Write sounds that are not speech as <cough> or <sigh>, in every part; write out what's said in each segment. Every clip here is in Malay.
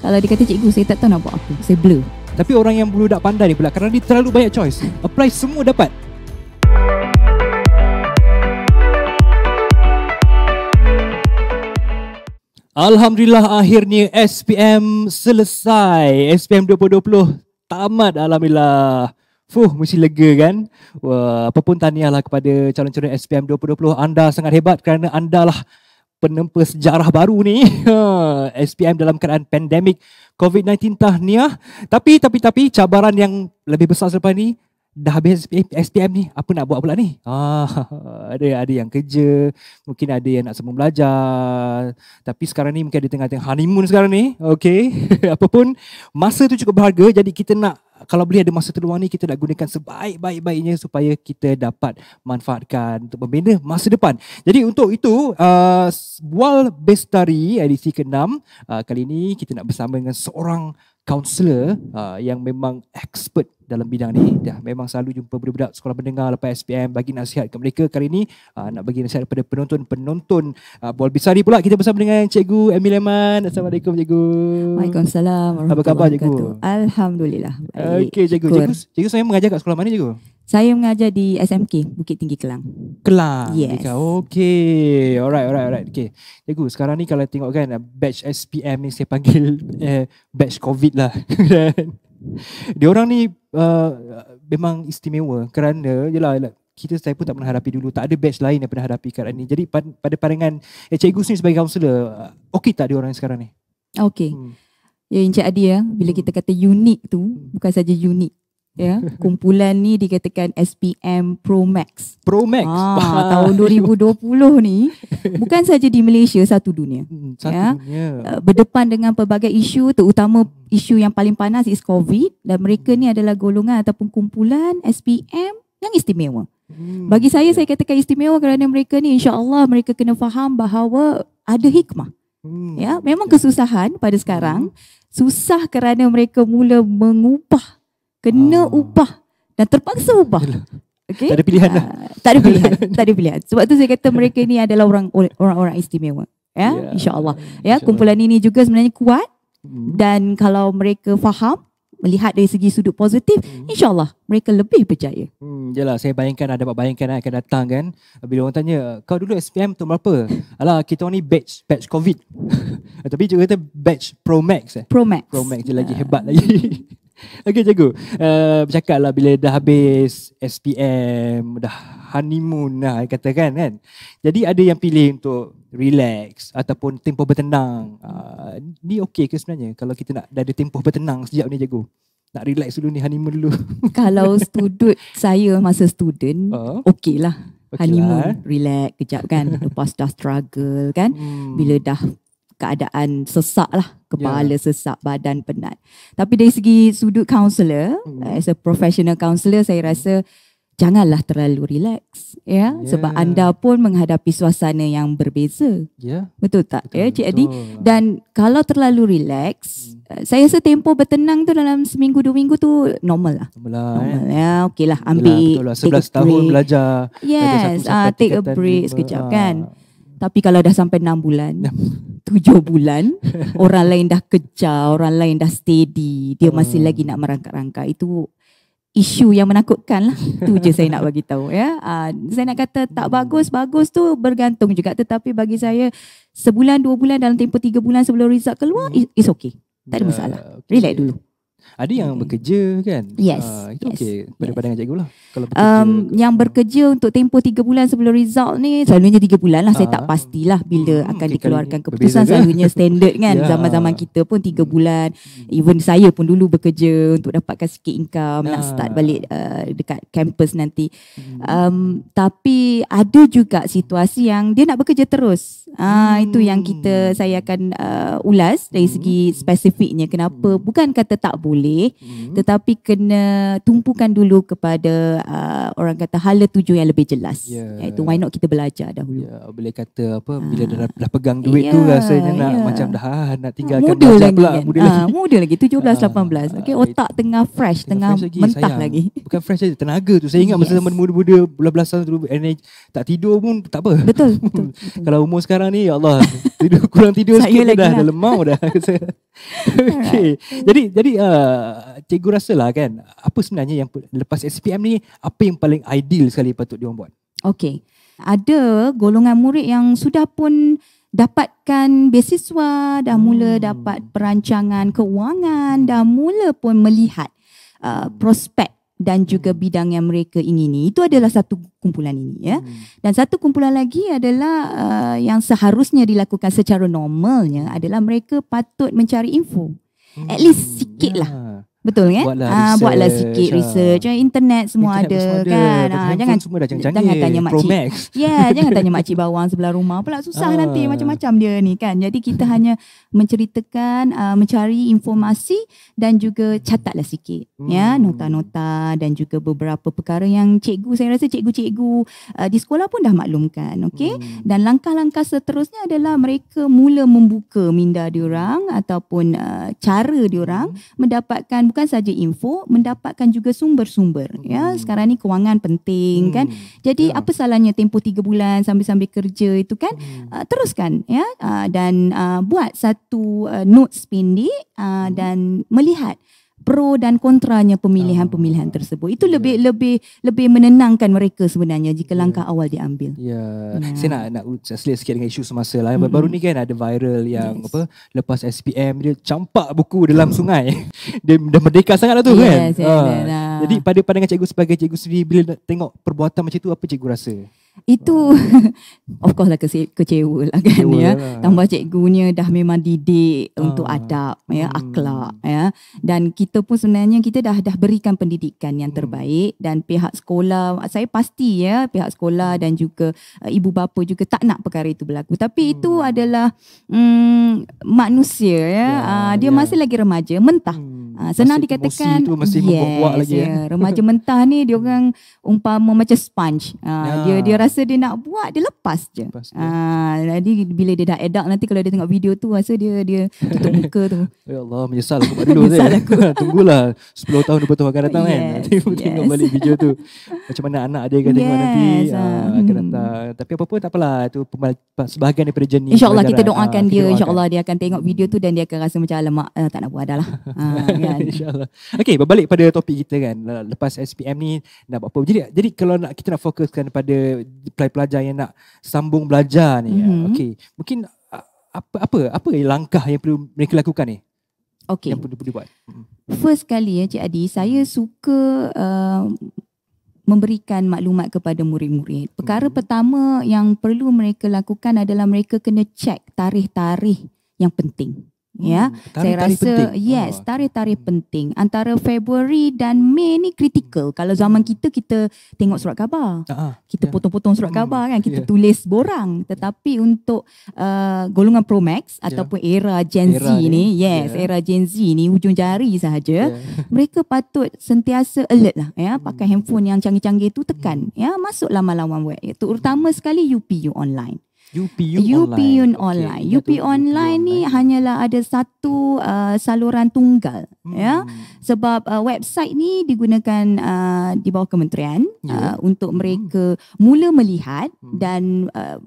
Kalau dia cikgu Saya tak tahu nak buat apa Saya blur Tapi orang yang bulu tak pandai ni pula Kerana dia terlalu banyak choice hmm. Apply semua dapat Alhamdulillah akhirnya SPM selesai SPM 2020 tamat Alhamdulillah Fuh, mesti lega kan? Wah, apa pun tahniahlah kepada calon-calon SPM 2020. Anda sangat hebat kerana anda lah penempa sejarah baru ni SPM <laughs> ha, dalam keadaan pandemik COVID-19 tahniah tapi tapi tapi cabaran yang lebih besar selepas ni dah habis SPM ni apa nak buat pula ni ah, <laughs> ada ada yang kerja mungkin ada yang nak sambung belajar tapi sekarang ni mungkin ada tengah-tengah honeymoon sekarang ni okey <laughs> apapun masa tu cukup berharga jadi kita nak kalau boleh ada masa terluang ni kita nak gunakan sebaik-baik-baiknya supaya kita dapat manfaatkan untuk membina masa depan. Jadi untuk itu uh, Wal Bestari edisi ke-6 uh, kali ini kita nak bersama dengan seorang kaunselor uh, ah, yang memang expert dalam bidang ni dah memang selalu jumpa budak-budak sekolah mendengar lepas SPM bagi nasihat kepada mereka kali ini uh, ah, nak bagi nasihat kepada penonton-penonton uh, ah, Bual Bisari pula kita bersama dengan Cikgu Emil Eman Assalamualaikum Cikgu Waalaikumsalam Apa khabar Cikgu? Alhamdulillah Okey Cikgu. Cikgu Cikgu, cikgu saya mengajar kat sekolah mana Cikgu? Saya mengajar di SMK Bukit Tinggi Kelang. Kelang. Yes. Okay. Alright, alright, alright. Okay. Cikgu, sekarang ni kalau tengok kan batch SPM ni saya panggil <laughs> eh, batch COVID lah. <laughs> Dia orang ni uh, memang istimewa kerana jelah kita saya pun tak pernah hadapi dulu. Tak ada batch lain yang pernah hadapi kerana ni. Jadi pada pandangan eh, cikgu ni sebagai kaunselor, eh, okey tak dia orang sekarang ni? Okay. Hmm. Ya Encik Adi ya, bila hmm. kita kata unik tu, hmm. bukan saja unik ya yeah. kumpulan ni dikatakan SPM Pro Max Pro Max ah, tahun 2020 ni bukan saja di Malaysia satu dunia hmm, satu yeah. dunia eh, berdepan dengan pelbagai isu terutama isu yang paling panas is covid dan mereka ni adalah golongan ataupun kumpulan SPM yang istimewa hmm, bagi saya saya katakan istimewa kerana mereka ni insya Allah mereka kena faham bahawa ada hikmah hmm, ya yeah. memang kesusahan pada sekarang hmm. susah kerana mereka mula mengubah kena oh. ubah dan terpaksa ubah. Yalah. Okay? Tak ada pilihan lah. Uh, tak ada pilihan. <laughs> tak ada pilihan. Sebab tu saya kata mereka ni adalah orang orang-orang istimewa. Ya, yeah, ya, insya-Allah. Ya, insya kumpulan ini juga sebenarnya kuat hmm. dan kalau mereka faham melihat dari segi sudut positif hmm. insyaallah mereka lebih percaya. Hmm jelah saya bayangkan ada bayangkan akan datang kan bila orang tanya kau dulu SPM tu berapa? Alah kita ni batch batch covid. <laughs> Tapi juga kata batch Pro Max eh. Pro Max. Pro Max je lagi uh. hebat lagi. <laughs> <laughs> Okay cikgu, uh, eh, bercakap lah bila dah habis SPM, dah honeymoon lah eh, katakan kan. Jadi ada yang pilih untuk relax ataupun tempoh bertenang. Uh, ni okey ke sebenarnya kalau kita nak ada tempoh bertenang sejak ni cikgu? Nak relax dulu ni honeymoon dulu. <laughs> kalau student saya masa student, uh. okey lah. Okay lah, honeymoon, lah, relax kejap kan. <laughs> Lepas dah struggle kan. Hmm. Bila dah keadaan sesak lah kepala yeah. sesak badan penat tapi dari segi sudut kaunselor hmm. as a professional kaunselor saya rasa janganlah terlalu relax ya yeah. sebab anda pun menghadapi suasana yang berbeza yeah. betul tak betul, ya cik adi dan kalau terlalu relax hmm. Eh, saya rasa tempo bertenang tu dalam seminggu dua minggu tu normal lah normal, lah, normal eh. ya okeylah ambil Yalah, betul lah. 11 take a tahun break. belajar yes uh, take a break sekejap uh. kan tapi kalau dah sampai 6 bulan, 7 <laughs> bulan, orang lain dah kejar, orang lain dah steady, dia masih hmm. lagi nak merangkak-rangkak. Itu isu yang menakutkan lah. Itu je saya nak bagi tahu. Ya. Ah, saya nak kata tak hmm. bagus, bagus tu bergantung juga. Tetapi bagi saya, sebulan, dua bulan, dalam tempoh tiga bulan sebelum result keluar, hmm. it's okay. Tak ada ya, masalah. Ya, Relax dulu. Ada yang hmm. bekerja kan? Yes. Uh, itu yes. okey pada yes. pandangan cikgu lah. Kalau bekerja um, yang bekerja untuk tempoh 3 bulan sebelum result ni, selalunya 3 bulan lah. Uh, saya tak ah. pastilah bila hmm, akan dikeluarkan keputusan. Selalunya standard kan? <laughs> yeah. Zaman-zaman kita pun 3 hmm. bulan. Hmm. Even saya pun dulu bekerja untuk dapatkan sikit income. Uh. Nak start balik uh, dekat campus nanti. Hmm. Um, tapi ada juga situasi yang dia nak bekerja terus. Uh, hmm. Itu yang kita saya akan uh, ulas dari segi hmm. spesifiknya. Kenapa? Bukan kata tak boleh boleh mm-hmm. tetapi kena tumpukan dulu kepada uh, orang kata hala tuju yang lebih jelas yeah. iaitu ya, why not kita belajar dahulu yeah. boleh kata apa ah. bila dah, dah pegang duit yeah. tu ya, rasanya nak yeah. macam dah ah, nak ah, tinggalkan muda belajar lagi pula kan? muda, lagi. Ha, muda lagi 17 18 okey otak tengah fresh tengah, tengah fresh mentah lagi, lagi bukan fresh saja tenaga tu saya ingat yes. masa zaman muda-muda belas belas tahun tu energy tak tidur pun tak apa <laughs> betul, kalau umur sekarang ni ya Allah tidur kurang tidur <laughs> saya sikit lagi dah, lah. dah lemau dah <laughs> okey jadi jadi uh, Uh, cikgu rasa lah kan apa sebenarnya yang lepas SPM ni apa yang paling ideal sekali patut dia buat Okey. Ada golongan murid yang sudah pun dapatkan beasiswa, dah mula hmm. dapat perancangan keuangan, dah mula pun melihat uh, prospek dan juga hmm. bidang yang mereka ingini. Itu adalah satu kumpulan ini ya. Hmm. Dan satu kumpulan lagi adalah uh, yang seharusnya dilakukan secara normalnya adalah mereka patut mencari info. Hmm. At least hmm. lah. Ya. Betul kan? Buatlah, ha, research, buatlah lah. sikit ha. research. Internet, internet semua ada kan? Ha, jangan semua dah canggih. <laughs> Ya, jangan tanya makcik. Ya, yeah, jangan tanya makcik bawang sebelah rumah pula susah ha. nanti macam-macam dia ni kan. Jadi kita hanya menceritakan, uh, mencari informasi dan juga catatlah sikit ya. hmm. ya, nota-nota dan juga beberapa perkara yang cikgu saya rasa cikgu-cikgu uh, di sekolah pun dah maklumkan, Okay. Hmm. Dan langkah-langkah seterusnya adalah mereka mula membuka minda diorang ataupun uh, cara diorang hmm. mendapatkan bukan saja info mendapatkan juga sumber-sumber ya, hmm. ya sekarang ni kewangan penting kan? hmm. kan jadi ya. apa salahnya tempoh 3 bulan sambil-sambil kerja itu kan hmm. uh, teruskan ya uh, dan uh, buat satu uh, notes pendek uh, hmm. dan melihat pro dan kontranya pemilihan-pemilihan ah. tersebut. Itu lebih yeah. lebih lebih menenangkan mereka sebenarnya jika ya. langkah yeah. awal diambil. Ya. Yeah. Yeah. Saya nak nak selit sikit dengan isu semasa lah. Mm-hmm. Baru ni kan ada viral yang yes. apa lepas SPM dia campak buku dalam sungai. <laughs> dia dah merdeka sangatlah tu yes, kan. Yes, ha. Ah. Yes, yes, Jadi pada pandangan cikgu sebagai cikgu sendiri bila tengok perbuatan macam tu apa cikgu rasa? Itu hmm. <laughs> of course lah kece- kecewa lah kan kecewa ya. Lah. Tambah cikgunya dah memang didik hmm. untuk ah, adab ya, hmm. akhlak ya. Dan kita pun sebenarnya kita dah dah berikan pendidikan yang hmm. terbaik dan pihak sekolah saya pasti ya pihak sekolah dan juga uh, ibu bapa juga tak nak perkara itu berlaku. Tapi hmm. itu adalah mm, manusia ya. ya uh, dia ya. masih lagi remaja, mentah. Hmm. Ha, senang Masa dikatakan tu mesti yes, lagi yeah. ya. Remaja mentah ni dia orang umpama macam sponge. Ha, ya. dia dia rasa dia nak buat dia lepas je. Lepas, ha, jadi bila dia dah edak nanti kalau dia tengok video tu rasa dia dia tutup muka tu. <laughs> Ya Allah menyesal aku buat dulu tu. Eh. <laughs> Tunggulah 10 tahun 20 tahun akan datang kan? yes, kan. Nanti yes. tengok balik video tu. Macam mana anak dia akan yes, tengok nanti uh, akan hmm. datang. Tapi apa-apa tak apalah itu sebahagian daripada jenis. InsyaAllah kita doakan ha, dia. InsyaAllah dia akan tengok video tu dan dia akan rasa macam alamak uh, tak nak buat dah lah. Uh, <laughs> kan. <laughs> InsyaAllah. Okay, berbalik pada topik kita kan. Lepas SPM ni, nak buat apa. Jadi, jadi kalau nak kita nak fokuskan pada pelajar pelajar yang nak sambung belajar ni. Mm-hmm. Ya. Mhm. Okay, mungkin apa, apa apa langkah yang perlu mereka lakukan ni? Okay. Yang perlu, perlu buat. Hmm. First kali ya, Cik Adi, saya suka... Uh, memberikan maklumat kepada murid-murid. Perkara hmm. pertama yang perlu mereka lakukan adalah mereka kena cek tarikh-tarikh yang penting. Hmm, ya tarikh, saya tarikh rasa penting. yes oh. tarikh-tarikh penting antara Februari dan Mei ni kritikal kalau zaman kita kita tengok surat khabar uh-huh. kita yeah. potong-potong surat hmm, khabar kan kita yeah. tulis borang tetapi untuk uh, golongan Pro Max yeah. ataupun era Gen era Z ni, ni yes yeah. era Gen Z ni hujung jari sahaja yeah. <laughs> mereka patut sentiasa alert lah ya hmm. pakai handphone yang canggih-canggih tu tekan ya masuk lama-lama web ya, terutama sekali UPU online UPU, UPU online. UPU online. Okay. UPU, UPU online ni online. hanyalah ada satu uh, saluran tunggal hmm. ya. Sebab uh, website ni digunakan uh, di bawah kementerian yeah. uh, untuk hmm. mereka hmm. mula melihat hmm. dan uh,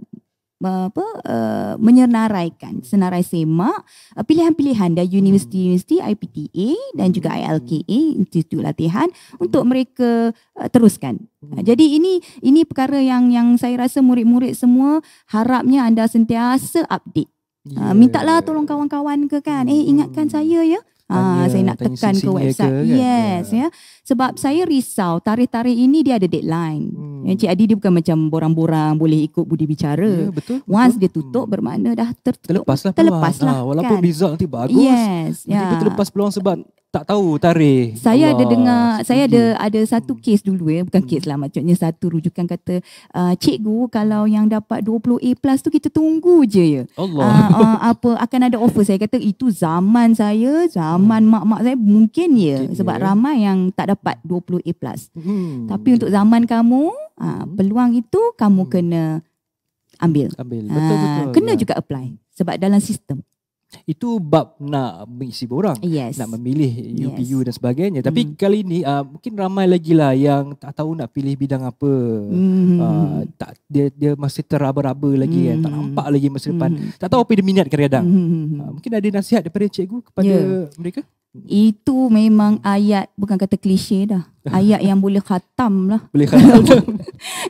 apa uh, eh, menyenaraikan senarai semak uh, eh, pilihan-pilihan dari universiti-universiti IPTA dan juga hmm. ILKA institut latihan untuk mereka uh, teruskan. Uh, jadi ini ini perkara yang yang saya rasa murid-murid semua harapnya anda sentiasa update. Uh, mintalah tolong kawan-kawan ke kan. Eh ingatkan hmm. saya ya. Uh, Ah, tanya, saya nak tanya tekan ke website. Ke, kan? Yes, ya. ya. Sebab saya risau tarikh-tarikh ini dia ada deadline. Hmm. Encik ya, Adi dia bukan macam borang-borang boleh ikut budi bicara. Yeah, ya, betul. Once dia tutup bermakna dah tertutup. Lah terlepaslah. Terlepaslah. Ha, walaupun kan? result nanti bagus. Yes. Yeah. terlepas peluang sebab tak tahu tarikh. Saya Allah. ada dengar, Sekejap. saya ada ada satu kes dulu ya, bukan hmm. kes lah maksudnya satu rujukan kata uh, cikgu kalau yang dapat 20A plus tu kita tunggu je ya. Allah. Uh, uh, apa akan ada offer saya kata itu zaman saya, zaman hmm. mak-mak saya mungkin ya mungkin ya. sebab ya. ramai yang tak dapat 20A plus. Hmm. Tapi untuk zaman kamu, uh, peluang itu kamu hmm. kena ambil. Ambil. Betul uh, Kena ya. juga apply sebab dalam sistem itu bab nak mengisi orang, yes. nak memilih UPU yes. dan sebagainya tapi mm. kali ini uh, mungkin ramai lagi lah yang tak tahu nak pilih bidang apa mm. uh, tak dia dia masih teraba-raba lagi mm. kan tak hmm. nampak lagi masa depan mm. tak tahu apa dia minat kadang-kadang mm. uh, ah, mungkin ada nasihat daripada cikgu kepada yeah. mereka itu memang ayat bukan kata klise dah. <laughs> Ayat yang boleh khatam lah. Boleh khatam. <laughs>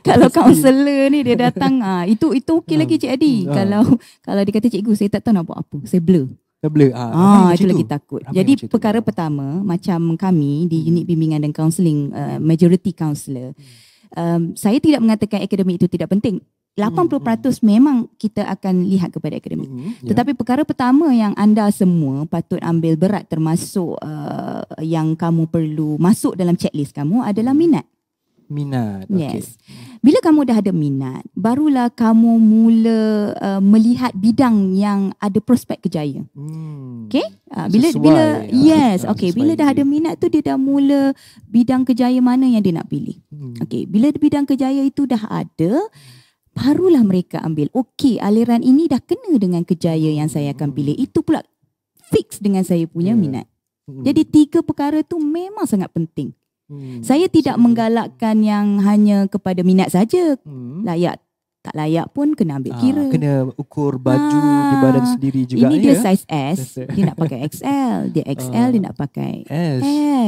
kalau kaunselor ni dia datang ah itu itu okey lagi ah. Cik Adi. Ha. Kalau kalau dia kata cikgu saya tak tahu nak buat apa. Saya blur. Saya blur. Ah ha, ha, itu lagi takut. Ramai Jadi perkara tu. pertama macam kami di hmm. unit bimbingan dan counseling uh, eh, majority counselor. Hmm. Um, saya tidak mengatakan akademik itu tidak penting. 80% hmm, hmm, hmm. memang kita akan lihat kepada akademik. mm yeah. Tetapi perkara pertama yang anda semua patut ambil berat termasuk uh, yang kamu perlu masuk dalam checklist kamu adalah minat. Minat. Yes. Bila kamu dah ada minat, barulah kamu mula uh, melihat bidang yang ada prospek kejaya. Hmm. Okay? Uh, ah, bila sesuai, bila uh, yes, uh, okay. Bila dah ada minat tu dia dah mula bidang kejaya mana yang dia nak pilih. Hmm. Okay. Bila bidang kejaya itu dah ada, hmm barulah mereka ambil okey aliran ini dah kena dengan kejaya yang saya akan pilih itu pula fix dengan saya punya yeah. minat hmm. jadi tiga perkara tu memang sangat penting hmm. saya tidak menggalakkan yang hanya kepada minat saja hmm. layak tak layak pun kena ambil ah, kira. Ha, kena ukur baju ha, di ah, badan sendiri juga. Ini dia ya? size S. dia nak pakai XL. Dia <laughs> ah. XL, uh, dia nak pakai S.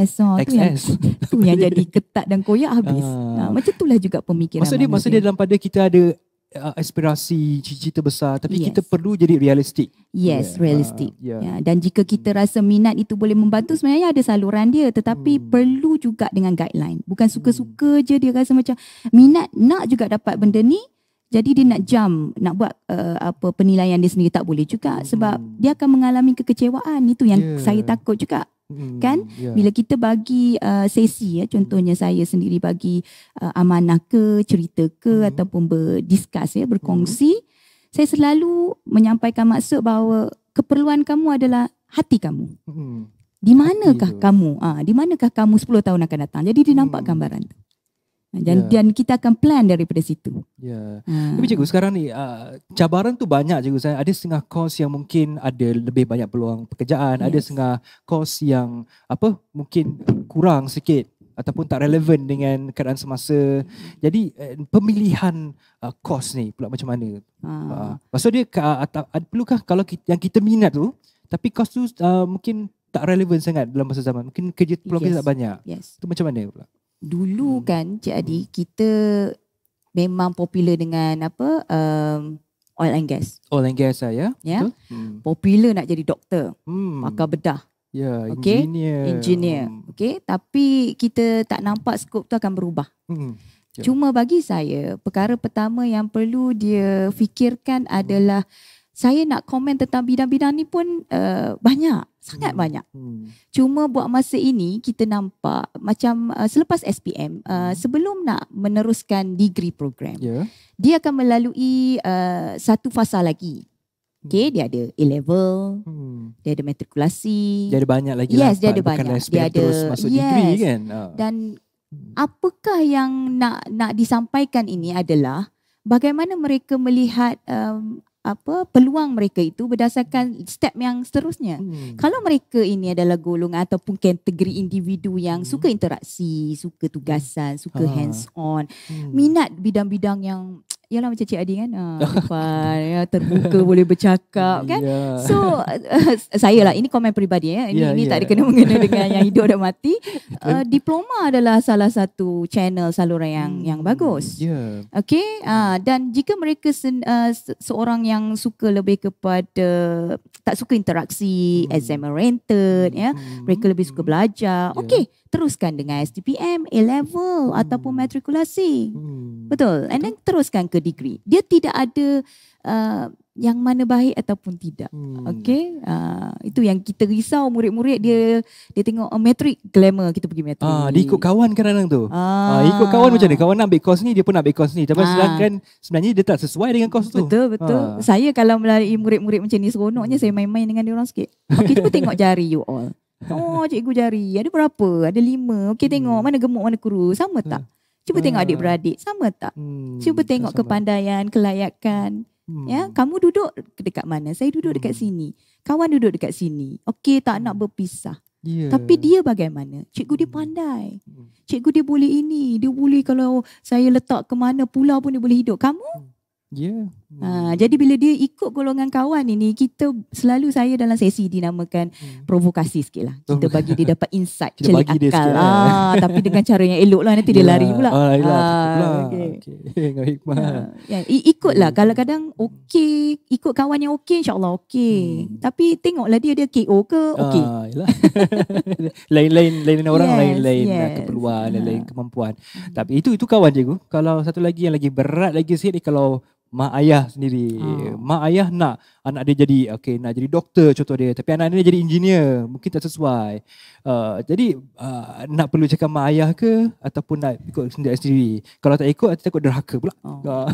S. Oh, ha, XS. Itu yang, itu <laughs> yang jadi ketat dan koyak habis. Ha, ha, macam itulah juga pemikiran. Maksud dia, maksud dia dalam pada kita ada uh, aspirasi, cita-cita besar. Tapi yes. kita perlu jadi realistik. Yes, yeah. realistik. Uh, yeah. ya, dan jika kita hmm. rasa minat itu boleh membantu, sebenarnya ada saluran dia. Tetapi hmm. perlu juga dengan guideline. Bukan suka-suka hmm. je dia rasa macam minat nak juga dapat benda ni. Jadi dia nak jam nak buat uh, apa penilaian dia sendiri tak boleh juga hmm. sebab dia akan mengalami kekecewaan itu yang yeah. saya takut juga. Hmm. Kan? Yeah. Bila kita bagi uh, sesi ya contohnya hmm. saya sendiri bagi uh, amanah ke, cerita ke hmm. ataupun berdiskus ya, berkongsi, hmm. saya selalu menyampaikan maksud bahawa keperluan kamu adalah hati kamu. Hmm. Di manakah kamu? Ah, ha, di manakah kamu 10 tahun akan datang? Jadi dia hmm. nampak gambaran tu. Dan, yeah. dan kita akan plan daripada situ. Ya. Yeah. Ha. Tapi cikgu sekarang ni uh, cabaran tu banyak cikgu saya. Ada setengah kos yang mungkin ada lebih banyak peluang pekerjaan, yes. ada setengah kos yang apa mungkin kurang sikit ataupun tak relevan dengan keadaan semasa. Jadi uh, pemilihan uh, ni pula macam mana? Ha. Uh, dia uh, perlukah kalau kita, yang kita minat tu tapi kos tu uh, mungkin tak relevan sangat dalam masa zaman. Mungkin kerja peluang yes. kerja tak banyak. Yes. Itu macam mana pula? dulu hmm. kan Cik Adi hmm. kita memang popular dengan apa um, oil and gas. Oil and gas saya. Lah, yeah. Ya. Yeah. Hmm. Popular nak jadi doktor. Hmm. Pakar bedah. Ya, yeah, okay. engineer. Engineer. Hmm. Okay. tapi kita tak nampak skop tu akan berubah. Hmm. Yeah. Cuma bagi saya perkara pertama yang perlu dia fikirkan hmm. adalah hmm saya nak komen tentang bidang-bidang ni pun uh, banyak sangat hmm. banyak. Hmm. Cuma buat masa ini kita nampak macam uh, selepas SPM uh, eh, hmm. sebelum nak meneruskan degree program. Yeah. Dia akan melalui uh, satu fasa lagi. Hmm. Okay, dia ada A level, hmm. dia ada matrikulasi. Dia ada banyak lagi yes, lah. Dia ada Bukan banyak. SPM dia ada yes. degree kan. Uh. Dan hmm. apakah yang nak nak disampaikan ini adalah bagaimana mereka melihat um, apa peluang mereka itu berdasarkan step yang seterusnya. Hmm. Kalau mereka ini adalah golongan ataupun kategori individu yang hmm. suka interaksi, suka tugasan, suka ha. hands on, hmm. minat bidang-bidang yang Yalah macam Cik Adi kan ha, <laughs> depan, ya, Terbuka boleh bercakap kan yeah. So uh, <laughs> Saya lah Ini komen peribadi ya. Ini, yeah, ini yeah. tak ada kena-mengena Dengan yang hidup dan mati uh, Diploma adalah Salah satu channel Saluran yang hmm. Yang bagus yeah. Ya. Okay uh, Dan jika mereka sen, uh, Seorang yang Suka lebih kepada Tak suka interaksi hmm. Exam oriented ya, hmm. ya, Mereka lebih suka belajar yeah. Okay Teruskan dengan STPM A-level hmm. Ataupun matrikulasi hmm. Betul And then teruskan ke master degree. Dia tidak ada uh, yang mana baik ataupun tidak. Hmm. Okay, uh, itu yang kita risau murid-murid dia dia tengok uh, oh, matrik glamour kita pergi matrik. Ah, dia ikut kawan kan kadang tu. Ah. ah. ikut kawan macam ni, Kawan nak ambil course ni, dia pun nak ambil course ni. Tapi ah. sedangkan sebenarnya dia tak sesuai dengan course tu. Betul, betul. Ah. Saya kalau melalui murid-murid macam ni seronoknya saya main-main dengan dia orang sikit. <laughs> Okey, cuba tengok jari you all. Oh, cikgu jari. Ada berapa? Ada lima. Okey, tengok mana gemuk, mana kurus. Sama tak? Hmm. Cuba hmm. tengok adik-beradik sama tak? Hmm. Cuba tengok tak kepandaian, kelayakan. Hmm. Ya, kamu duduk dekat mana? Saya duduk hmm. dekat sini. Kawan duduk dekat sini. Okey, tak nak hmm. berpisah. Yeah. Tapi dia bagaimana? Cikgu dia hmm. pandai. Hmm. Cikgu dia boleh ini, dia boleh kalau saya letak ke mana pula pun dia boleh hidup. Kamu? Ya. Yeah. Ha, jadi bila dia ikut golongan kawan ini kita selalu saya dalam sesi dinamakan hmm. provokasi sikit lah kita bagi dia dapat insight celik akal dia eh. ah, tapi dengan cara yang elok lah nanti yeah. dia ya. lari pula ah, lah, ah, lah. okay. Okay. <laughs> Ah, ya, ikut lah hmm. kadang-kadang okay, ikut kawan yang ok insyaAllah ok hmm. tapi tengoklah dia dia KO ke ok ah, lain-lain <laughs> lain orang lain-lain yes. keperluan lain-lain kemampuan hmm. tapi itu itu kawan cikgu kalau satu lagi yang lagi berat lagi sikit kalau mak ayah sendiri. Oh. Mak ayah nak anak dia jadi okay, nak jadi doktor contoh dia tapi anak dia jadi engineer mungkin tak sesuai uh, jadi uh, nak perlu cakap mak ayah ke ataupun nak ikut sendiri kalau tak ikut takut derhaka pula oh. uh.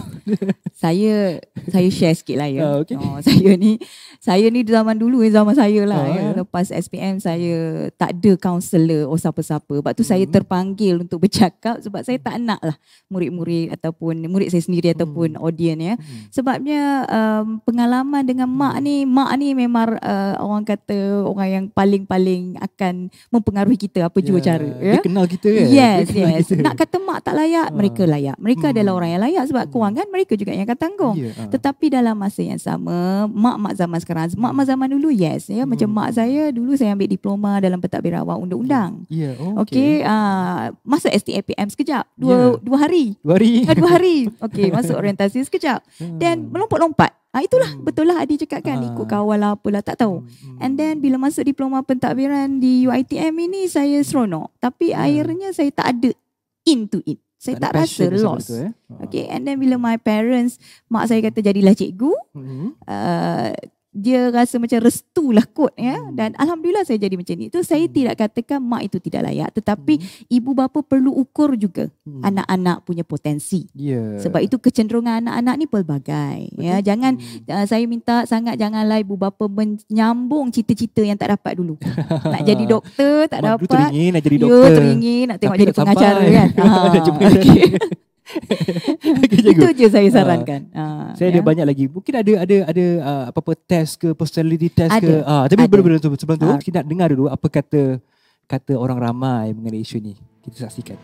<laughs> saya saya share sikit lah ya uh, okay. oh, saya ni saya ni zaman dulu ni zaman saya lah uh, ya. lepas SPM saya tak ada counselor or siapa-siapa sebab tu hmm. saya terpanggil untuk bercakap sebab saya tak nak lah murid-murid ataupun murid saya sendiri ataupun hmm. audience ya hmm. sebabnya um, pengalaman dengan dengan mak ni mak ni memang uh, orang kata orang yang paling-paling akan mempengaruhi kita apa jua ya, cara ya yeah? dia kenal kita kan yes yes nak kata mak tak layak uh. mereka layak mereka hmm. adalah orang yang layak sebab hmm. kewangan mereka juga yang akan tanggung yeah. Ya, uh. tetapi dalam masa yang sama mak-mak zaman sekarang mak-mak zaman dulu yes yeah? macam hmm. mak saya dulu saya ambil diploma dalam pentadbiran awal undang-undang ya yeah. oh, okey okay. uh, ah, masa STAPM sekejap dua yeah. dua hari dua hari ah, dua hari <laughs> okey masuk orientasi sekejap dan hmm. melompat-lompat Ah itulah hmm. betul lah Adi cakap kan uh. Ah. ikut kawal lah apalah tak tahu. Hmm. And then bila masuk diploma pentadbiran di UiTM ini saya seronok tapi hmm. akhirnya saya tak ada into it. Saya tak, tak rasa lost. eh? Okay ah. and then bila my parents mak saya kata jadilah cikgu. Hmm. Uh, dia rasa macam restulah lah kot ya hmm. dan alhamdulillah saya jadi macam ni tu saya hmm. tidak katakan mak itu tidak layak tetapi hmm. ibu bapa perlu ukur juga hmm. anak-anak punya potensi yeah. sebab itu kecenderungan anak-anak ni pelbagai ya. Betul. ya jangan hmm. uh, saya minta sangat janganlah ibu bapa menyambung cita-cita yang tak dapat dulu nak <laughs> jadi doktor tak dapat teringin nak jadi ya, doktor you teringin nak tengok Tapi jadi pengacara sampai. kan ha. <laughs> <laughs> Itu je saya ah. sarankan. Uh, uh, saya ya? ada banyak lagi. Mungkin ada ada ada uh, apa-apa test ke personality test ada. ke. Uh, tapi benar tu. sebelum tu kita nak dengar dulu apa kata kata orang ramai mengenai isu ni. Kita saksikan.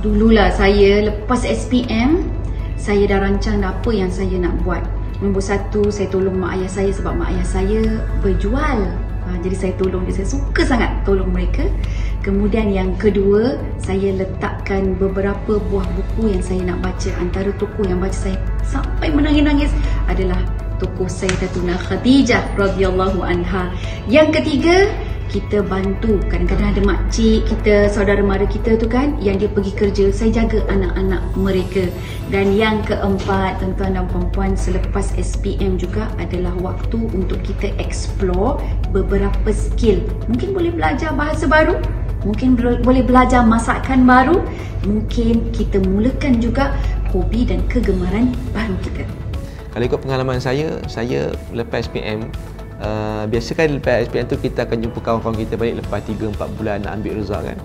Dululah saya lepas SPM, saya dah rancang apa yang saya nak buat. Nombor satu, saya tolong mak ayah saya sebab mak ayah saya berjual. Uh, jadi saya tolong dia. Saya suka sangat tolong mereka. Kemudian yang kedua, saya letakkan beberapa buah buku yang saya nak baca antara tokoh yang baca saya sampai menangis-nangis adalah tokoh Sayyidatuna Khadijah radhiyallahu anha. Yang ketiga, kita bantu kadang-kadang ada makcik kita saudara mara kita tu kan yang dia pergi kerja saya jaga anak-anak mereka dan yang keempat tuan-tuan dan puan-puan selepas SPM juga adalah waktu untuk kita explore beberapa skill mungkin boleh belajar bahasa baru mungkin boleh belajar masakan baru mungkin kita mulakan juga hobi dan kegemaran baru kita kalau ikut pengalaman saya saya lepas SPM Uh, ah, biasa kan lepas SPM tu kita akan jumpa kawan-kawan kita balik lepas 3-4 bulan nak ambil result kan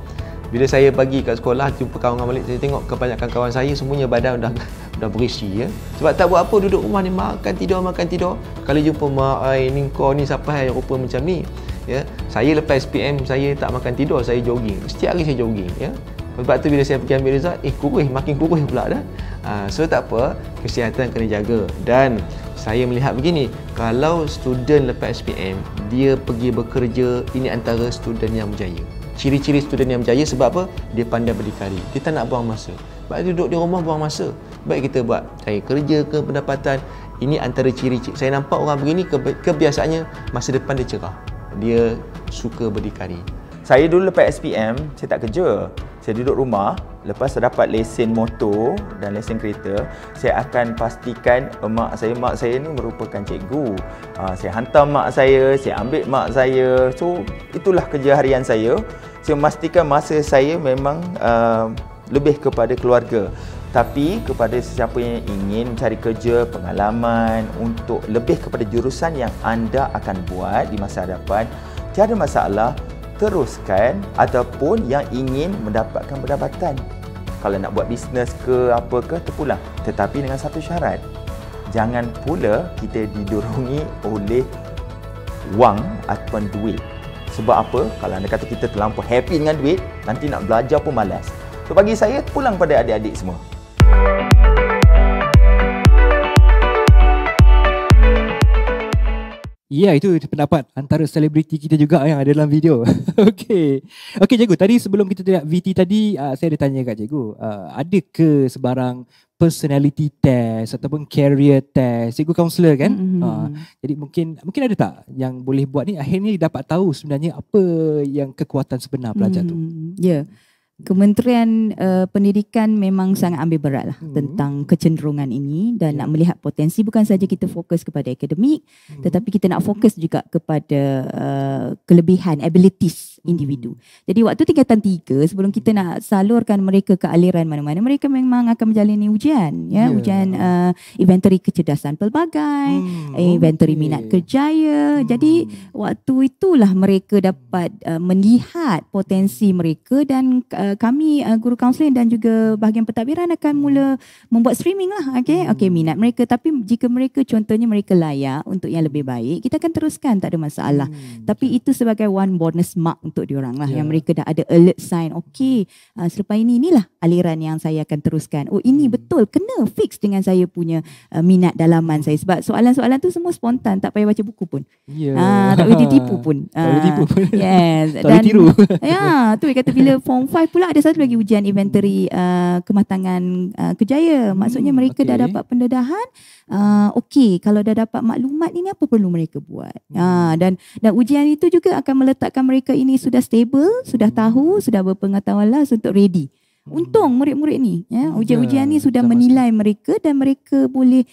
bila saya pagi kat sekolah jumpa kawan-kawan balik saya tengok kebanyakan kawan saya semuanya badan dah <laughs> dah berisi ya sebab tak buat apa duduk rumah ni makan tidur makan tidur kalau jumpa mak ai ni kau ni siapa yang rupa macam ni ya saya lepas SPM saya tak makan tidur saya jogging setiap hari saya jogging ya sebab tu bila saya pergi ambil result eh kurus makin kurus pula dah uh, so tak apa kesihatan kena jaga dan saya melihat begini kalau student lepas SPM dia pergi bekerja ini antara student yang berjaya ciri-ciri student yang berjaya sebab apa dia pandai berdikari dia tak nak buang masa baik duduk di rumah buang masa baik kita buat cari kerja ke pendapatan ini antara ciri-ciri saya nampak orang begini kebiasaannya masa depan dia cerah dia suka berdikari saya dulu lepas SPM, saya tak kerja. Saya duduk rumah, lepas saya dapat lesen motor dan lesen kereta, saya akan pastikan mak saya, mak saya ni merupakan cikgu. Ah, saya hantar mak saya, saya ambil mak saya. So, itulah kerja harian saya. Saya memastikan masa saya memang ah, lebih kepada keluarga. Tapi kepada sesiapa yang ingin mencari kerja, pengalaman untuk lebih kepada jurusan yang anda akan buat di masa hadapan, tiada masalah teruskan ataupun yang ingin mendapatkan pendapatan. Kalau nak buat bisnes ke apa ke tu terpulang. Tetapi dengan satu syarat. Jangan pula kita didorongi oleh wang ataupun duit. Sebab apa? Kalau anda kata kita terlampau happy dengan duit, nanti nak belajar pun malas. So bagi saya pulang pada adik-adik semua. Ya, yeah, itu pendapat antara selebriti kita juga yang ada dalam video. <laughs> Okey. Okey, cikgu, tadi sebelum kita tengok VT tadi, uh, saya ada tanya kat cikgu, uh, ada ke sebarang personality test ataupun career test? Cikgu counselor kan? Mm-hmm. Uh, jadi mungkin mungkin ada tak yang boleh buat ni akhirnya dapat tahu sebenarnya apa yang kekuatan sebenar pelajar mm-hmm. tu? Ya. Yeah. Kementerian uh, Pendidikan memang sangat ambil berat lah hmm. tentang kecenderungan ini dan ya. nak melihat potensi bukan saja kita fokus kepada akademik hmm. tetapi kita nak fokus juga kepada uh, kelebihan, abilities individu. Jadi waktu tingkatan tiga sebelum kita nak salurkan mereka ke aliran mana-mana, mereka memang akan menjalani ujian, ya, yeah. ujian uh, inventory kecerdasan pelbagai, hmm. inventory okay. minat kerjaya. Hmm. Jadi waktu itulah mereka dapat uh, melihat potensi mereka dan uh, kami uh, guru kaunseling dan juga bahagian pentadbiran akan mula membuat streaming lah, okay, hmm. okay minat mereka. Tapi jika mereka contohnya mereka layak untuk yang lebih baik, kita akan teruskan tak ada masalah. Hmm. Tapi itu sebagai one bonus mark untuk diorang lah yeah. yang mereka dah ada alert sign okey uh, selepas ini inilah aliran yang saya akan teruskan oh ini hmm. betul kena fix dengan saya punya uh, minat dalaman saya sebab soalan-soalan tu semua spontan tak payah baca buku pun yeah. Ya. uh, tak payah ditipu pun uh, <laughs> tak payah tipu ah, pun yes tak payah tiru <laughs> ya tu dia kata bila form 5 pula ada satu lagi ujian inventory uh, kematangan uh, kejaya maksudnya hmm, mereka okay. dah dapat pendedahan uh, okey kalau dah dapat maklumat ini apa perlu mereka buat hmm. uh, dan dan ujian itu juga akan meletakkan mereka ini sudah stable sudah hmm. tahu sudah berpengetahuan lah untuk ready hmm. untung murid-murid ni ya ujian-ujian hmm. ya, ni sudah menilai mereka dan mereka boleh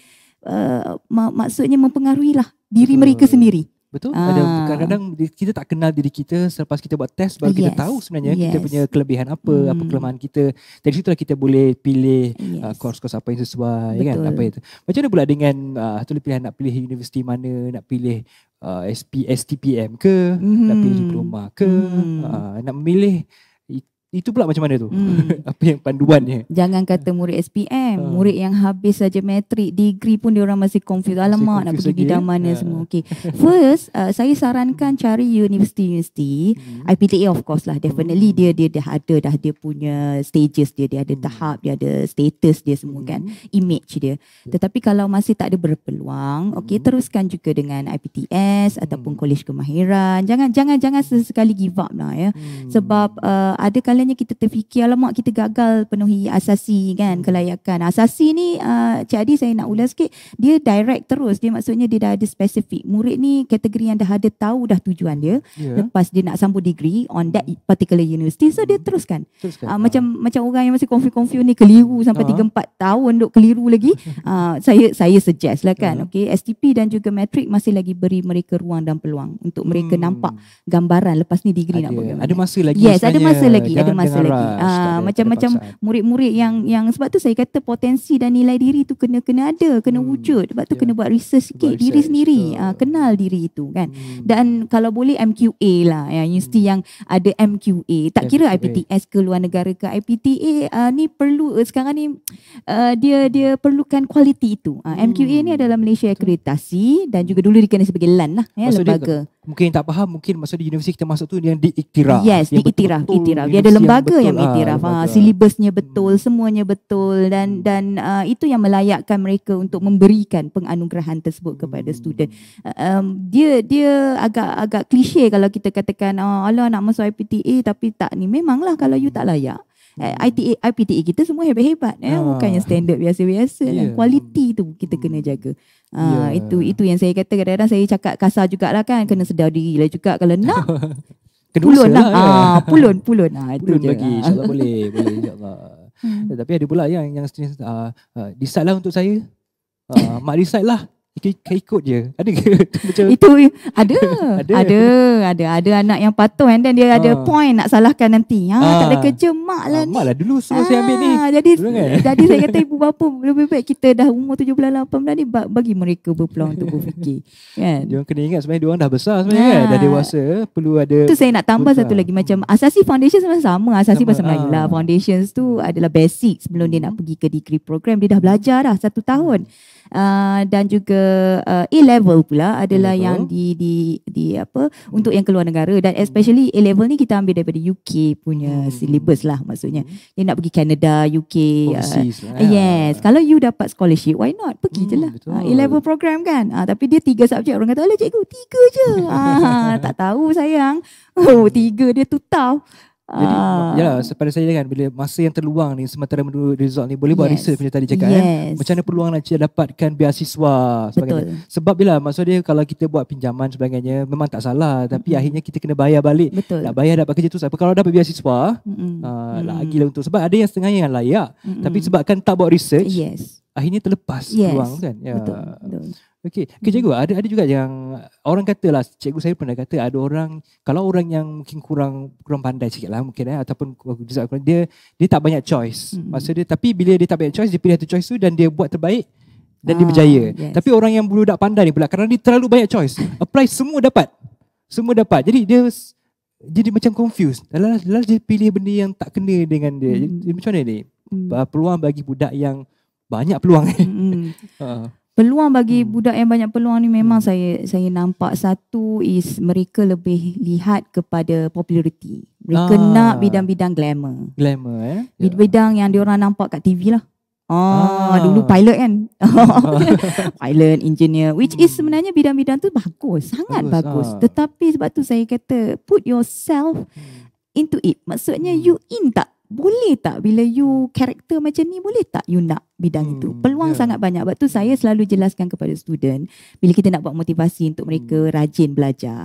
uh, mak- maksudnya mempengaruhilah diri mereka sendiri Betul? Ah. kadang-kadang kita tak kenal diri kita selepas kita buat test baru yes. kita tahu sebenarnya yes. kita punya kelebihan apa, hmm. apa kelemahan kita. Dari situlah kita boleh pilih uh, yes. uh, course-course apa yang sesuai kan apa itu. Macam mana pula dengan uh, tu pilihan nak pilih universiti mana, nak pilih uh, SP STPM ke, mm nak hmm. pilih diploma ke, mm. uh, nak memilih itu pula macam mana tu? Hmm. <laughs> Apa yang panduannya? Jangan kata murid SPM, uh. Ah. murid yang habis saja matrik, degree pun dia orang masih confuse Alamak masih confused nak pergi bidang eh? mana uh. Ah. semua. Okay. <laughs> First, uh, saya sarankan cari universiti-universiti. Hmm. IPTA of course lah, definitely hmm. dia dia dah ada dah dia punya stages dia, dia ada hmm. tahap, dia ada status dia semua hmm. kan, image dia. Tetapi kalau masih tak ada berpeluang, okey hmm. teruskan juga dengan IPTS ataupun hmm. kolej kemahiran. Jangan jangan jangan sesekali give up lah ya. Hmm. Sebab uh, ada kali sebenarnya kita terfikir alamak kita gagal penuhi asasi kan hmm. kelayakan asasi ni uh, Cik Adi saya nak ulas sikit dia direct terus dia maksudnya dia dah ada spesifik murid ni kategori yang dah ada tahu dah tujuan dia yeah. lepas dia nak sambung degree on that particular university so dia teruskan, teruskan. Uh, uh. macam ah. macam orang yang masih confuse-confuse ni keliru sampai uh. 3 4 tahun duk keliru lagi uh, <laughs> saya saya suggest lah kan uh. Ya. okey STP dan juga matrik masih lagi beri mereka ruang dan peluang untuk mereka hmm. nampak gambaran lepas ni degree ada. nak bagaimana ada masa lagi yes ada masa lagi ada masa lagi. Rush, macam macam murid-murid yang yang sebab tu saya kata potensi dan nilai diri tu kena kena ada, kena hmm. wujud. Sebab tu yeah. kena buat research sikit buat diri sendiri, ha, kenal diri itu kan. Hmm. Dan kalau boleh MQA lah ya universiti hmm. yang ada MQA. Tak kira MQA. IPTS ke luar negara ke IPTA uh, ah, ni perlu eh, sekarang ni uh, dia dia perlukan kualiti itu. Uh, MQA hmm. ni adalah Malaysia Akreditasi dan juga dulu dikenali sebagai LAN lah ya lembaga. Dia mungkin yang tak faham mungkin masa di universiti kita masuk tu yang diiktiraf yes diiktiraf diiktiraf dia ada lembaga yang mengiktiraf ah, ha silibusnya hmm. betul hmm. semuanya betul dan hmm. dan uh, itu yang melayakkan mereka untuk memberikan penganugerahan tersebut kepada hmm. student um, dia dia agak agak klise kalau kita katakan oh, Allah nak masuk IPTA tapi tak ni memanglah kalau you tak layak Eh, hmm. ITA, IPTA kita semua hebat-hebat ya? ha. Bukannya standard biasa-biasa yeah. Kualiti tu kita kena hmm. jaga ha, yeah. Itu itu yang saya kata kadang-kadang saya cakap kasar jugalah kan Kena sedar diri lah juga kalau nak <laughs> Kena pulun lah. Ya. Ha, pulun, pulun. Ha, itu pulun je. lagi. InsyaAllah boleh. boleh juga. Ha. Tapi ada pula yang, yang uh, decide lah untuk saya. Uh, <laughs> mak decide lah. Kita ikut je. Ada ke? <laughs> Macam itu ada. <laughs> ada. Ada. Ada ada anak yang patuh and then dia ha. ada ah. point nak salahkan nanti. Ha, ha. tak ada kerja mak lah ha. ni. Mak lah. dulu semua ha. saya ambil ni. Jadi kan? <laughs> jadi saya kata ibu bapa lebih baik kita dah umur 17 18 ni bagi mereka berpeluang untuk berfikir. Kan? Dia kena ingat sebenarnya dia orang dah besar sebenarnya ha. kan? Dah dewasa perlu ada Tu saya nak tambah putra. satu lagi macam asasi foundation sama sama asasi pasal Melayu lah. Foundations tu adalah basic sebelum dia hmm. nak pergi ke degree program dia dah belajar dah satu tahun. Ah, dan juga uh, ah, A level pula adalah A-level. yang di di di apa hmm. untuk yang keluar negara dan hmm. especially A level ni kita ambil daripada UK punya hmm. syllabus lah maksudnya. Hmm. Dia nak pergi Canada, UK. Uh, ah, lah. Yes, yeah. kalau you dapat scholarship, why not? Pergi hmm, je lah. Uh, A level program kan. Uh, tapi dia tiga subjek orang kata, "Ala cikgu, tiga je." uh, <laughs> tak tahu sayang. <laughs> Oh, tiga dia tu tough. Jadi, ah. yalah, pada saya kan, bila masa yang terluang ni, sementara menunggu result ni, boleh buat yes. research macam tadi cakap kan? yes. kan. Macam mana peluang nak dapatkan beasiswa sebagainya. Betul. Sebab bila, maksud dia kalau kita buat pinjaman sebagainya, memang tak salah. Tapi mm-hmm. akhirnya kita kena bayar balik. Betul. Nak bayar dapat kerja tu, sebab kalau dapat beasiswa, mm-hmm. uh, lagi lah untuk. Sebab ada yang setengah yang layak. mm Tapi sebabkan tak buat research, yes. akhirnya terlepas yes. peluang kan. Ya. Betul. Betul. Okey, okay, hmm. cikgu ada ada juga yang orang kata lah cikgu saya pernah kata ada orang kalau orang yang mungkin kurang kurang pandai sikit lah mungkin eh ataupun dia dia tak banyak choice. Mm-hmm. Masa dia tapi bila dia tak banyak choice dia pilih satu choice tu dan dia buat terbaik dan ah, dia berjaya. Yes. Tapi orang yang budak pandai dia pula kerana dia terlalu banyak choice. <laughs> Apply semua dapat. Semua dapat. Jadi dia jadi macam confused. Lalas lalas dia pilih benda yang tak kena dengan dia. Mm-hmm. Jadi, macam mana ni? Mm-hmm. Peluang bagi budak yang banyak peluang. Mm-hmm. uh. <laughs> peluang bagi hmm. budak yang banyak peluang ni memang hmm. saya saya nampak satu is mereka lebih lihat kepada populariti. Mereka ah. nak bidang-bidang glamour. Glamour eh. Bidang-bidang ya. yang diorang nampak kat TV lah. Oh, ah. dulu pilot kan. <laughs> pilot, engineer which is hmm. sebenarnya bidang-bidang tu bagus, sangat bagus. bagus. Ah. Tetapi sebab tu saya kata put yourself hmm. into it. Maksudnya hmm. you in tak boleh tak bila you karakter macam ni boleh tak you nak bidang hmm, itu peluang yeah. sangat banyak waktu saya selalu jelaskan kepada student bila kita nak buat motivasi untuk mereka hmm. rajin belajar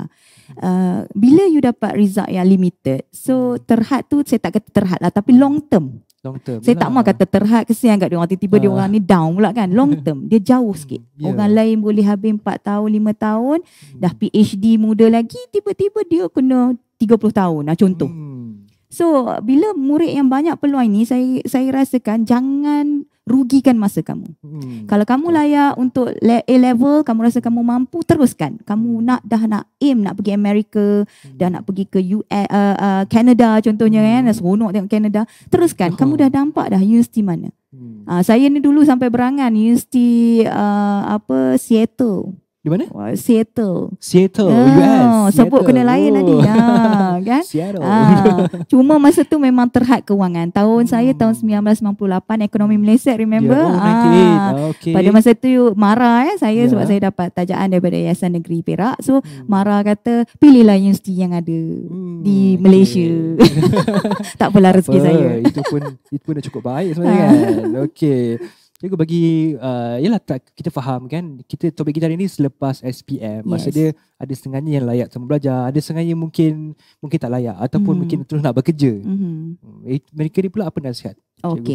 uh, bila you dapat result yang limited so hmm. terhad tu saya tak kata terhad lah tapi long term long term saya tak mau kata terhad kesian kat dia orang tiba-tiba uh. dia ah. orang ni down pula kan long <laughs> term dia jauh hmm, sikit yeah. orang lain boleh habis 4 tahun 5 tahun hmm. dah PhD muda lagi tiba-tiba dia kena 30 tahun nah contoh hmm. So bila murid yang banyak peluang ini saya saya rasakan jangan rugikan masa kamu. Hmm. Kalau kamu layak untuk A level, kamu rasa kamu mampu teruskan. Kamu hmm. nak dah nak aim nak pergi Amerika, hmm. dah nak pergi ke US uh, uh, Canada contohnya kan? hmm. kan, dah seronok tengok Canada, teruskan. Kamu dah nampak dah universiti mana. Hmm. Uh, saya ni dulu sampai berangan universiti uh, apa Seattle. Di mana? Wah, Seattle. Seattle, ah, US. Sebut kena lain tadi. Oh. Ha, kan? Seattle. Ah. Cuma masa tu memang terhad kewangan. Tahun hmm. saya tahun 1998 ekonomi Malaysia, remember? Yeah, oh, ah. okay. Pada masa tu marah eh saya yeah. sebab saya dapat tajaan daripada Yayasan Negeri Perak. So hmm. marah kata pilihlah universiti yang ada hmm. di Malaysia. Okay. <laughs> tak apalah rezeki saya. itu pun itu pun dah cukup baik sebenarnya ah. kan. Okey. Cikgu bagi uh, yalah tak kita faham kan kita topik kita hari ni selepas SPM yes. masa dia ada setengahnya yang layak sama belajar ada setengahnya mungkin mungkin tak layak ataupun mm-hmm. mungkin terus nak bekerja. Mm-hmm. Mereka ni pula apa nasihat? Okey.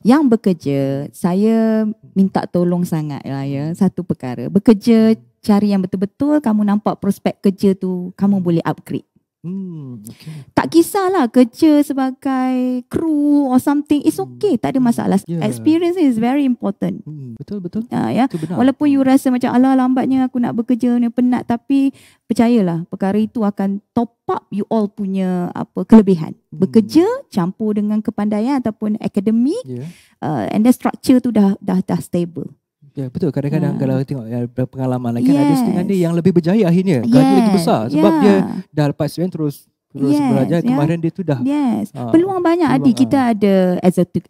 Yang bekerja saya minta tolong sangat lah ya satu perkara bekerja cari yang betul-betul kamu nampak prospek kerja tu kamu boleh upgrade. Hmm, okay. Tak kisahlah kerja sebagai kru or something it's hmm. okay hmm. tak ada masalah. Yeah. Experience is very important. Hmm. Betul betul. Uh, ah, Yeah. Ya. Walaupun you rasa macam Allah lambatnya aku nak bekerja ni penat tapi percayalah perkara itu akan top up you all punya apa kelebihan. Hmm. Bekerja campur dengan kepandaian ataupun akademik yeah. uh, and the structure tu dah dah dah stable. Ya betul kadang-kadang yeah. kalau tengok ya, pengalaman lah, kan yes. ada setengah ni yang lebih berjaya akhirnya gaji yes. besar sebab yeah. dia ya. dah lepas student terus terus yes, belajar ya. kemarin dia tu dah yes ha, peluang banyak adik kita ada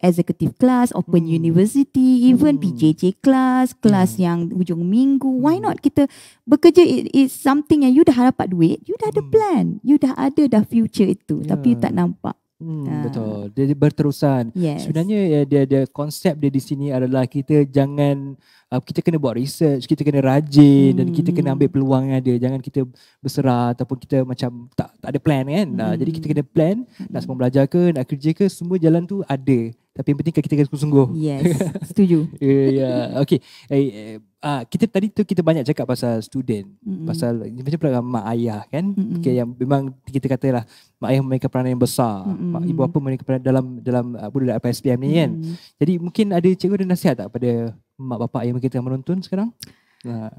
executive class open hmm. university even hmm. PJJ class kelas hmm. yang hujung minggu why hmm. not kita bekerja it, it's something yang you dah dapat duit you dah hmm. ada plan you dah ada dah future itu yeah. tapi you ya. tak nampak Hmm, ah. betul. Dia berterusan. Yes. Sebenarnya eh, dia dia konsep dia di sini adalah kita jangan uh, kita kena buat research, kita kena rajin hmm. dan kita kena hmm. ambil peluang yang ada. Jangan kita berserah ataupun kita macam tak tak ada plan kan. Ah, hmm. Uh, jadi kita kena plan nak semua belajar ke, nak kerja ke, semua jalan tu ada. Tapi yang penting kita kena sungguh. Yes. Setuju. <laughs> Ya, yeah, yeah. okey. Eh, eh uh, kita tadi tu kita banyak cakap pasal student mm-hmm. pasal macam pula mak ayah kan mm-hmm. okay, yang memang kita katalah mak ayah mereka peranan yang besar mm-hmm. mak ibu apa mereka peranan dalam dalam uh, ah, budak PSPM ni mm-hmm. kan jadi mungkin ada cikgu ada nasihat tak pada mak bapak yang kita menonton sekarang uh,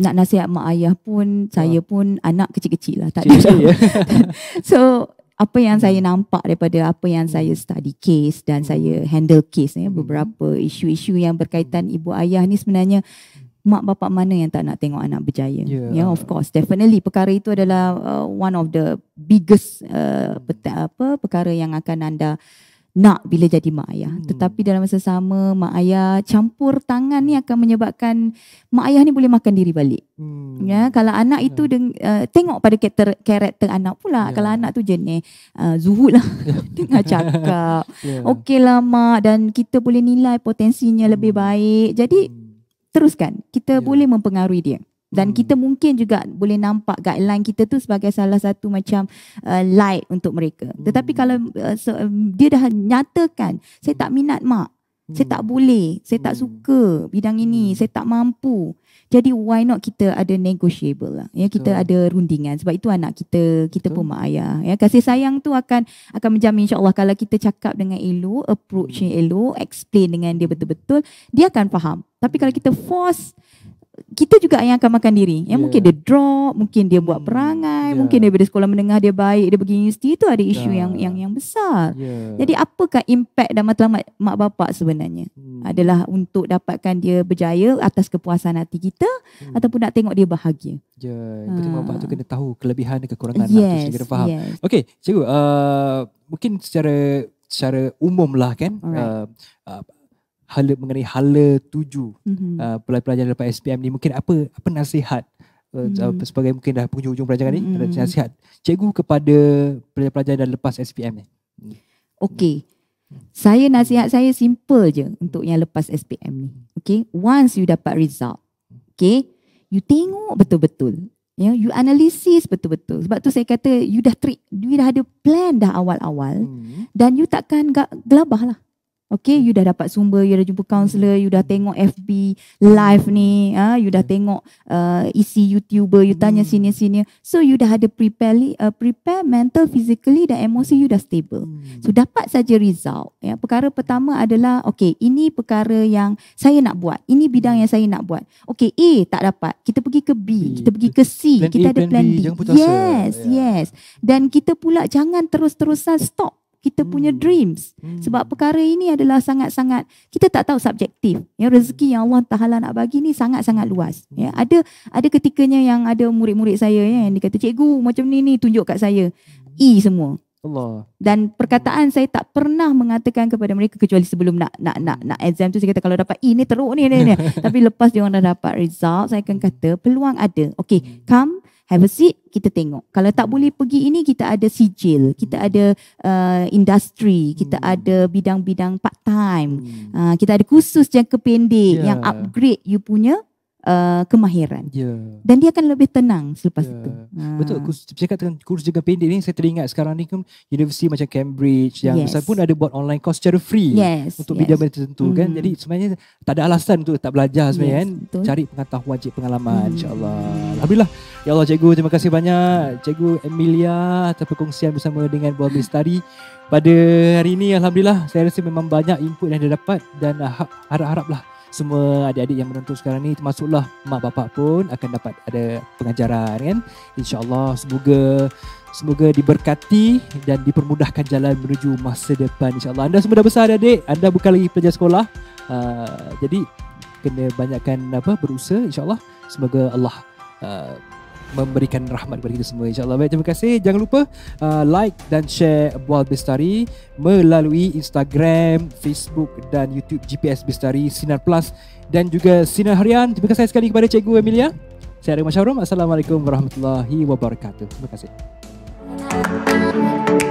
nak nasihat mak ayah pun, saya pun anak kecil-kecil lah. Tak ada. Ya. <laughs> so, apa yang hmm. saya nampak daripada apa yang hmm. saya study case dan hmm. saya handle case ya, beberapa hmm. isu-isu yang berkaitan hmm. ibu ayah ni sebenarnya hmm. mak bapak mana yang tak nak tengok anak berjaya yeah. yeah of course definitely perkara itu adalah uh, one of the biggest uh, peta- apa perkara yang akan anda nak bila jadi mak ayah hmm. tetapi dalam masa sama mak ayah campur tangan ni akan menyebabkan mak ayah ni boleh makan diri balik hmm. ya kalau anak itu ya. deng, uh, tengok pada karakter, karakter anak pula yeah. kalau anak tu jenis uh, zuhud lah dengar <laughs> <laughs> cakap yeah. okey lah mak dan kita boleh nilai potensinya hmm. lebih baik jadi hmm. teruskan kita yeah. boleh mempengaruhi dia yeah dan hmm. kita mungkin juga boleh nampak guideline kita tu sebagai salah satu macam uh, light untuk mereka hmm. tetapi kalau hmm. uh, so, um, dia dah nyatakan saya tak minat mak hmm. saya tak hmm. boleh saya hmm. tak suka bidang ini hmm. saya tak mampu jadi why not kita ada negotiable lah ya kita so. ada rundingan sebab itu anak kita kita so. pun mak ayah ya kasih sayang tu akan akan menjamin insyaallah kalau kita cakap dengan elok approach hmm. elok explain dengan dia betul-betul dia akan faham tapi kalau kita force kita juga yang akan makan diri. Ya, yeah. Mungkin dia drop, mungkin dia buat hmm. perangai, yeah. mungkin dia sekolah menengah dia baik, dia pergi universiti, itu ada isu yeah. yang yang yang besar. Yeah. Jadi apakah impact dan matlamat mak bapak sebenarnya? Hmm. Adalah untuk dapatkan dia berjaya atas kepuasan hati kita hmm. ataupun nak tengok dia bahagia. Ya, yeah. jadi ha. mak bapak tu kena tahu kelebihan dan kekurangan yes. lah. Kita faham. Yes. Okay, cikgu, uh, mungkin secara secara umum lah kan, uh, uh, hala mengenai hala tuju mm-hmm. uh, pelajar-pelajar dalam SPM ni mungkin apa apa nasihat uh, mm-hmm. sebagai mungkin dah penghujung-hujung pelajaran ni mm-hmm. nasihat cikgu kepada pelajar-pelajar dan lepas SPM ni okey saya nasihat saya simple je untuk yang lepas SPM ni okey once you dapat result okey you tengok betul-betul ya yeah, you analisis betul-betul sebab tu saya kata you dah trick you dah ada plan dah awal-awal hmm dan you takkan gelabah lah Okay, you dah dapat sumber, you dah jumpa counselor, you dah tengok FB live ni, ah you dah tengok uh, isi e YouTuber, you tanya hmm. senior-senior. So, you dah ada prepare, uh, prepare mental, physically dan emosi you dah stable. Hmm. So, dapat saja result. Ya? Perkara pertama adalah, okay, ini perkara yang saya nak buat. Ini bidang yang saya nak buat. Okay, A tak dapat. Kita pergi ke B, kita pergi ke C, kita ada plan B. yes, ya. yes. Dan kita pula jangan terus-terusan stop kita hmm. punya dreams hmm. sebab perkara ini adalah sangat-sangat kita tak tahu subjektif ya rezeki yang Allah Taala nak bagi ni sangat-sangat luas ya ada ada ketikanya yang ada murid-murid saya ya yang dikata cikgu macam ni ni tunjuk kat saya E semua Allah dan perkataan saya tak pernah mengatakan kepada mereka kecuali sebelum nak nak nak nak exam tu saya kata kalau dapat E ni teruk ni ni ni <laughs> tapi lepas dia orang dah dapat result saya akan kata peluang ada okey hmm. come Have a seat, kita tengok. Kalau tak boleh pergi ini, kita ada sijil. Kita ada uh, industri. Kita hmm. ada bidang-bidang part-time. Hmm. Uh, kita ada khusus jangka pendek yeah. yang upgrade you punya Eh, kemahiran. Yeah. Dan dia akan lebih tenang selepas yeah. itu. Ha. Betul. Ha. Kursus, cakap tentang kursus jaga pendek ni, saya teringat sekarang ni kan universiti macam Cambridge yang yes. besar pun ada buat online course secara free yes. untuk yes. bidang-bidang tertentu mm. kan. Hmm. Jadi sebenarnya tak ada alasan untuk tak belajar sebenarnya yes, kan. Betul. Cari pengetahuan, wajib pengalaman. Mm. InsyaAllah. Alhamdulillah. Ya Allah cikgu, terima kasih banyak. Cikgu Emilia atas perkongsian bersama dengan Buah Bistari. Pada hari ini Alhamdulillah saya rasa memang banyak input yang dia dapat dan ha- harap-haraplah harap haraplah semua adik-adik yang menonton sekarang ni termasuklah mak bapak pun akan dapat ada pengajaran kan insyaallah semoga semoga diberkati dan dipermudahkan jalan menuju masa depan insyaallah anda semua dah besar adik-adik anda bukan lagi pelajar sekolah uh, jadi kena banyakkan apa berusaha insyaallah semoga Allah uh, memberikan rahmat kepada kita semua insyaAllah baik terima kasih jangan lupa uh, like dan share Bual Bestari melalui Instagram Facebook dan Youtube GPS Bestari Sinar Plus dan juga Sinar Harian terima kasih sekali kepada Cikgu Emilia saya Rima Syahrum Assalamualaikum Warahmatullahi Wabarakatuh terima kasih Thank you.